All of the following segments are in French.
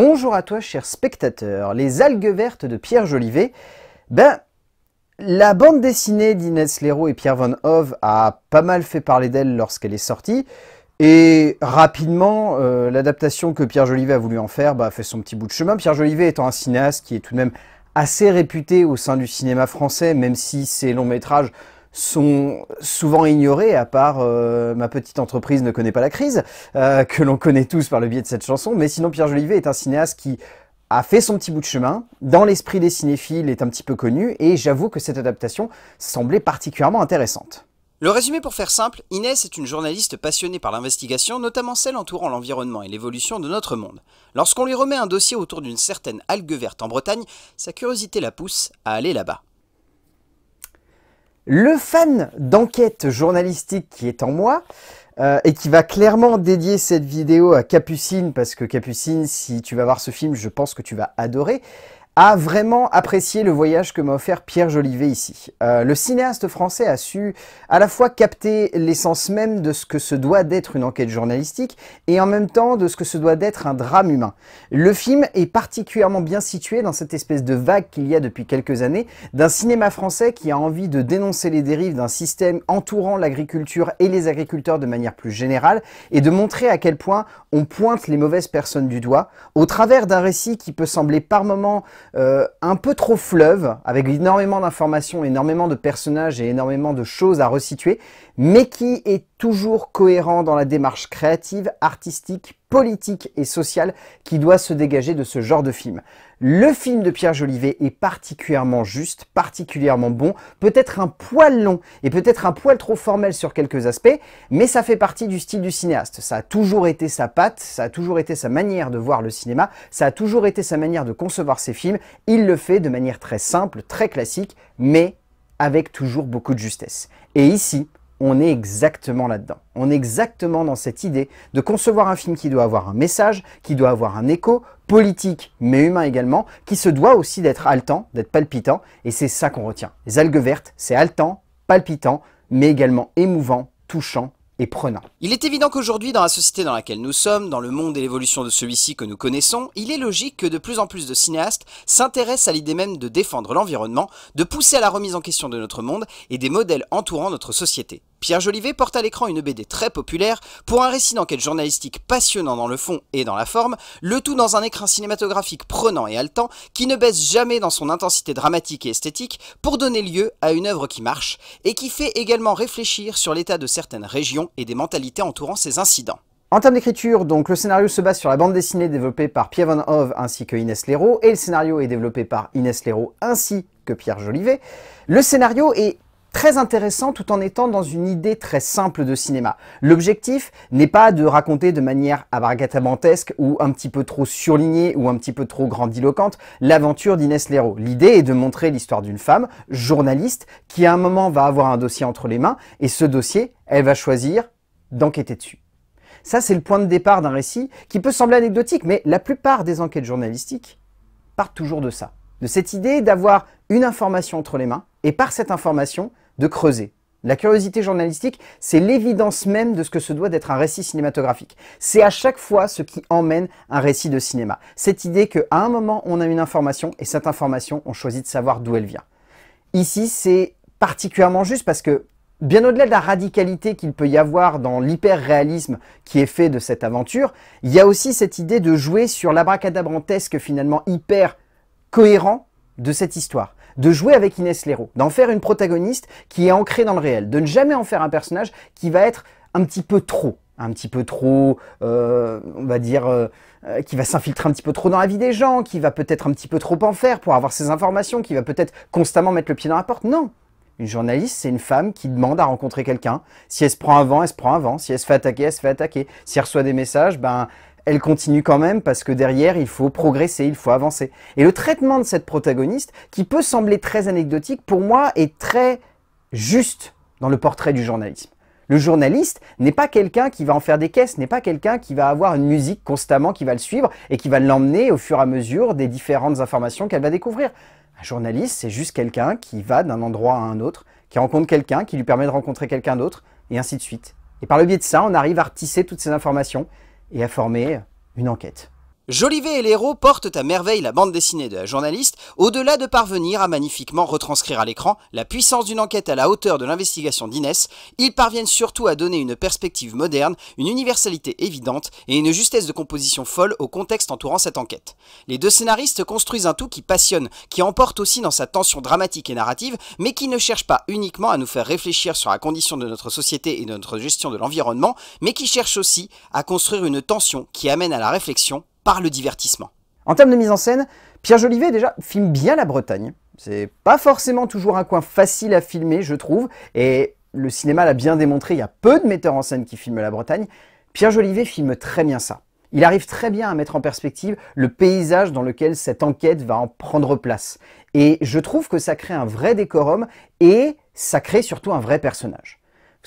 Bonjour à toi, cher spectateur. Les algues vertes de Pierre Jolivet, ben, la bande dessinée d'Inès Leroux et Pierre Van Hove a pas mal fait parler d'elle lorsqu'elle est sortie. Et rapidement, euh, l'adaptation que Pierre Jolivet a voulu en faire a bah, fait son petit bout de chemin. Pierre Jolivet étant un cinéaste qui est tout de même assez réputé au sein du cinéma français, même si ses longs métrages sont souvent ignorés, à part euh, Ma petite entreprise ne connaît pas la crise, euh, que l'on connaît tous par le biais de cette chanson. Mais sinon, Pierre Jolivet est un cinéaste qui a fait son petit bout de chemin, dans l'esprit des cinéphiles est un petit peu connu, et j'avoue que cette adaptation semblait particulièrement intéressante. Le résumé pour faire simple, Inès est une journaliste passionnée par l'investigation, notamment celle entourant l'environnement et l'évolution de notre monde. Lorsqu'on lui remet un dossier autour d'une certaine algue verte en Bretagne, sa curiosité la pousse à aller là-bas. Le fan d'enquête journalistique qui est en moi, euh, et qui va clairement dédier cette vidéo à Capucine, parce que Capucine, si tu vas voir ce film, je pense que tu vas adorer a vraiment apprécié le voyage que m'a offert Pierre Jolivet ici. Euh, le cinéaste français a su à la fois capter l'essence même de ce que se doit d'être une enquête journalistique et en même temps de ce que se doit d'être un drame humain. Le film est particulièrement bien situé dans cette espèce de vague qu'il y a depuis quelques années d'un cinéma français qui a envie de dénoncer les dérives d'un système entourant l'agriculture et les agriculteurs de manière plus générale et de montrer à quel point on pointe les mauvaises personnes du doigt au travers d'un récit qui peut sembler par moments euh, un peu trop fleuve, avec énormément d'informations, énormément de personnages et énormément de choses à resituer, mais qui est toujours cohérent dans la démarche créative, artistique, politique et sociale qui doit se dégager de ce genre de film. Le film de Pierre Jolivet est particulièrement juste, particulièrement bon, peut-être un poil long et peut-être un poil trop formel sur quelques aspects, mais ça fait partie du style du cinéaste. Ça a toujours été sa patte, ça a toujours été sa manière de voir le cinéma, ça a toujours été sa manière de concevoir ses films. Il le fait de manière très simple, très classique, mais avec toujours beaucoup de justesse. Et ici, on est exactement là-dedans. On est exactement dans cette idée de concevoir un film qui doit avoir un message, qui doit avoir un écho, politique mais humain également, qui se doit aussi d'être haletant, d'être palpitant, et c'est ça qu'on retient. Les algues vertes, c'est haletant, palpitant, mais également émouvant, touchant et prenant. Il est évident qu'aujourd'hui, dans la société dans laquelle nous sommes, dans le monde et l'évolution de celui-ci que nous connaissons, il est logique que de plus en plus de cinéastes s'intéressent à l'idée même de défendre l'environnement, de pousser à la remise en question de notre monde et des modèles entourant notre société. Pierre Jolivet porte à l'écran une BD très populaire pour un récit d'enquête journalistique passionnant dans le fond et dans la forme, le tout dans un écrin cinématographique prenant et haletant qui ne baisse jamais dans son intensité dramatique et esthétique pour donner lieu à une œuvre qui marche et qui fait également réfléchir sur l'état de certaines régions et des mentalités entourant ces incidents. En termes d'écriture, donc le scénario se base sur la bande dessinée développée par Pierre Van Hove ainsi que Inès Leroux et le scénario est développé par Inès Leroux ainsi que Pierre Jolivet. Le scénario est très intéressant tout en étant dans une idée très simple de cinéma. L'objectif n'est pas de raconter de manière abragatabantesque ou un petit peu trop surlignée ou un petit peu trop grandiloquente l'aventure d'Inès Léraud. L'idée est de montrer l'histoire d'une femme, journaliste, qui à un moment va avoir un dossier entre les mains et ce dossier, elle va choisir d'enquêter dessus. Ça, c'est le point de départ d'un récit qui peut sembler anecdotique, mais la plupart des enquêtes journalistiques partent toujours de ça. De cette idée d'avoir une information entre les mains et par cette information, de creuser. La curiosité journalistique, c'est l'évidence même de ce que se doit d'être un récit cinématographique. C'est à chaque fois ce qui emmène un récit de cinéma. Cette idée qu'à un moment, on a une information, et cette information, on choisit de savoir d'où elle vient. Ici, c'est particulièrement juste parce que, bien au-delà de la radicalité qu'il peut y avoir dans l'hyper-réalisme qui est fait de cette aventure, il y a aussi cette idée de jouer sur l'abracadabrantesque finalement hyper cohérent de cette histoire de jouer avec Inès Leroux, d'en faire une protagoniste qui est ancrée dans le réel, de ne jamais en faire un personnage qui va être un petit peu trop, un petit peu trop, euh, on va dire, euh, euh, qui va s'infiltrer un petit peu trop dans la vie des gens, qui va peut-être un petit peu trop en faire pour avoir ses informations, qui va peut-être constamment mettre le pied dans la porte. Non, une journaliste, c'est une femme qui demande à rencontrer quelqu'un. Si elle se prend un vent, elle se prend un vent. Si elle se fait attaquer, elle se fait attaquer. Si elle reçoit des messages, ben, elle continue quand même parce que derrière, il faut progresser, il faut avancer. Et le traitement de cette protagoniste, qui peut sembler très anecdotique, pour moi est très juste dans le portrait du journalisme. Le journaliste n'est pas quelqu'un qui va en faire des caisses, n'est pas quelqu'un qui va avoir une musique constamment qui va le suivre et qui va l'emmener au fur et à mesure des différentes informations qu'elle va découvrir. Un journaliste, c'est juste quelqu'un qui va d'un endroit à un autre, qui rencontre quelqu'un, qui lui permet de rencontrer quelqu'un d'autre, et ainsi de suite. Et par le biais de ça, on arrive à retisser toutes ces informations et à former une enquête. Jolivet et l'héros portent à merveille la bande dessinée de la journaliste, au-delà de parvenir à magnifiquement retranscrire à l'écran la puissance d'une enquête à la hauteur de l'investigation d'Inès, ils parviennent surtout à donner une perspective moderne, une universalité évidente et une justesse de composition folle au contexte entourant cette enquête. Les deux scénaristes construisent un tout qui passionne, qui emporte aussi dans sa tension dramatique et narrative, mais qui ne cherche pas uniquement à nous faire réfléchir sur la condition de notre société et de notre gestion de l'environnement, mais qui cherche aussi à construire une tension qui amène à la réflexion le divertissement. En termes de mise en scène, Pierre Jolivet déjà filme bien la Bretagne. C'est pas forcément toujours un coin facile à filmer, je trouve, et le cinéma l'a bien démontré, il y a peu de metteurs en scène qui filment la Bretagne. Pierre Jolivet filme très bien ça. Il arrive très bien à mettre en perspective le paysage dans lequel cette enquête va en prendre place. Et je trouve que ça crée un vrai décorum et ça crée surtout un vrai personnage.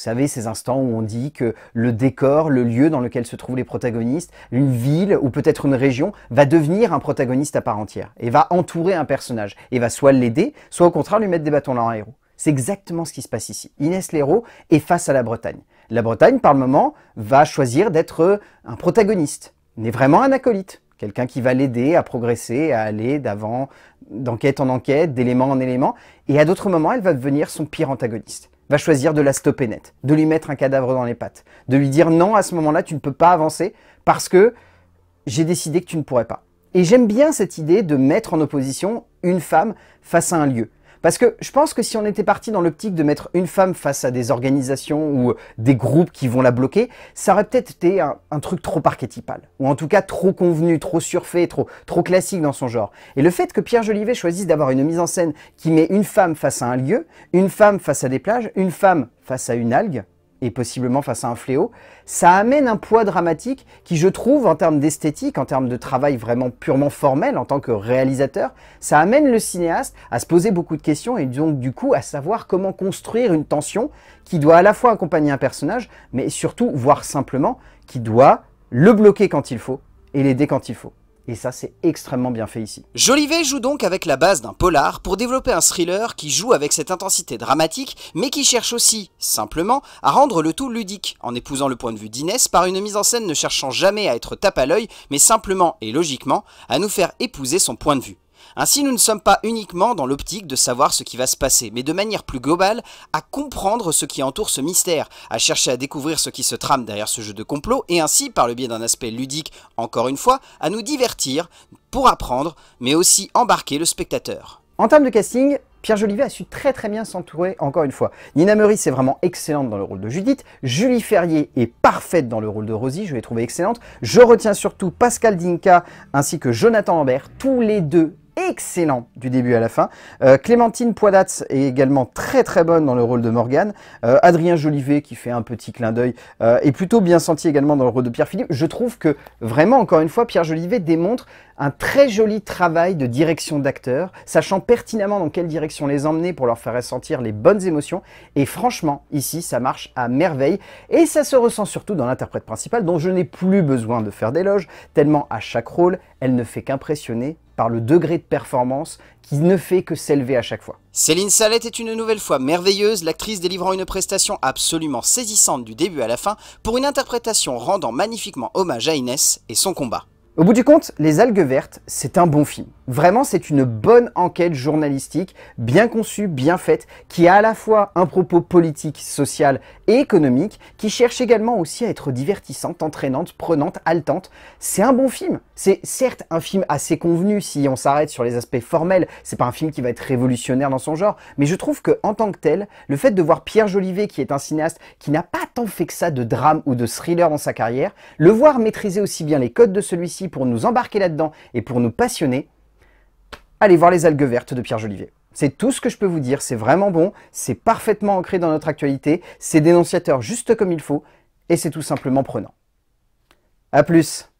Vous savez, ces instants où on dit que le décor, le lieu dans lequel se trouvent les protagonistes, une ville ou peut-être une région, va devenir un protagoniste à part entière et va entourer un personnage et va soit l'aider, soit au contraire lui mettre des bâtons dans un héros. C'est exactement ce qui se passe ici. Inès Léraud est face à la Bretagne. La Bretagne, par le moment, va choisir d'être un protagoniste, mais vraiment un acolyte quelqu'un qui va l'aider à progresser, à aller d'avant, d'enquête en enquête, d'élément en élément, et à d'autres moments, elle va devenir son pire antagoniste, va choisir de la stopper net, de lui mettre un cadavre dans les pattes, de lui dire non, à ce moment-là, tu ne peux pas avancer parce que j'ai décidé que tu ne pourrais pas. Et j'aime bien cette idée de mettre en opposition une femme face à un lieu. Parce que je pense que si on était parti dans l'optique de mettre une femme face à des organisations ou euh, des groupes qui vont la bloquer, ça aurait peut-être été un, truc trop archétypal, ou en tout cas trop convenu, trop surfait, trop, trop classique dans son genre. Et le fait que Pierre Jolivet choisisse d'avoir une mise en scène qui met une femme face à un lieu, une femme face à des plages, une femme face à une algue, et possiblement face à un fléau, ça amène un poids dramatique qui, je trouve, en termes d'esthétique, en termes de travail vraiment purement formel en tant que réalisateur, ça amène le cinéaste à se poser beaucoup de questions et donc du coup à savoir comment construire une tension qui doit à la fois accompagner un personnage, mais surtout, voire simplement, qui doit le bloquer quand il faut et l'aider quand il faut. Et ça, c'est extrêmement bien fait ici. Jolivet joue donc avec la base d'un polar pour développer un thriller qui joue avec cette intensité dramatique, mais qui cherche aussi, simplement, à rendre le tout ludique, en épousant le point de vue d'Inès par une mise en scène ne cherchant jamais à être tape à l'œil, mais simplement et logiquement à nous faire épouser son point de vue. Ainsi, nous ne sommes pas uniquement dans l'optique de savoir ce qui va se passer, mais de manière plus globale, à comprendre ce qui entoure ce mystère, à chercher à découvrir ce qui se trame derrière ce jeu de complot, et ainsi, par le biais d'un aspect ludique, encore une fois, à nous divertir, pour apprendre, mais aussi embarquer le spectateur. En termes de casting, Pierre Jolivet a su très très bien s'entourer encore une fois. Nina Meurice est vraiment excellente dans le rôle de Judith, Julie Ferrier est parfaite dans le rôle de Rosie, je l'ai trouvée excellente. Je retiens surtout Pascal Dinka ainsi que Jonathan Lambert, tous les deux excellent du début à la fin. Euh, Clémentine Poidatz est également très très bonne dans le rôle de Morgane. Euh, Adrien Jolivet qui fait un petit clin d'œil euh, est plutôt bien senti également dans le rôle de Pierre Philippe. Je trouve que vraiment encore une fois Pierre Jolivet démontre un très joli travail de direction d'acteur, sachant pertinemment dans quelle direction les emmener pour leur faire ressentir les bonnes émotions. Et franchement, ici, ça marche à merveille. Et ça se ressent surtout dans l'interprète principale, dont je n'ai plus besoin de faire d'éloge, tellement à chaque rôle, elle ne fait qu'impressionner par le degré de performance qui ne fait que s'élever à chaque fois. Céline Salette est une nouvelle fois merveilleuse, l'actrice délivrant une prestation absolument saisissante du début à la fin pour une interprétation rendant magnifiquement hommage à Inès et son combat. Au bout du compte, Les Algues Vertes, c'est un bon film. Vraiment, c'est une bonne enquête journalistique, bien conçue, bien faite, qui a à la fois un propos politique, social et économique, qui cherche également aussi à être divertissante, entraînante, prenante, haletante. C'est un bon film. C'est certes un film assez convenu si on s'arrête sur les aspects formels. C'est pas un film qui va être révolutionnaire dans son genre, mais je trouve que en tant que tel, le fait de voir Pierre Jolivet, qui est un cinéaste qui n'a pas tant fait que ça de drame ou de thriller dans sa carrière, le voir maîtriser aussi bien les codes de celui-ci pour nous embarquer là-dedans et pour nous passionner, allez voir les algues vertes de Pierre Jolivet. C'est tout ce que je peux vous dire, c'est vraiment bon, c'est parfaitement ancré dans notre actualité, c'est dénonciateur juste comme il faut, et c'est tout simplement prenant. A plus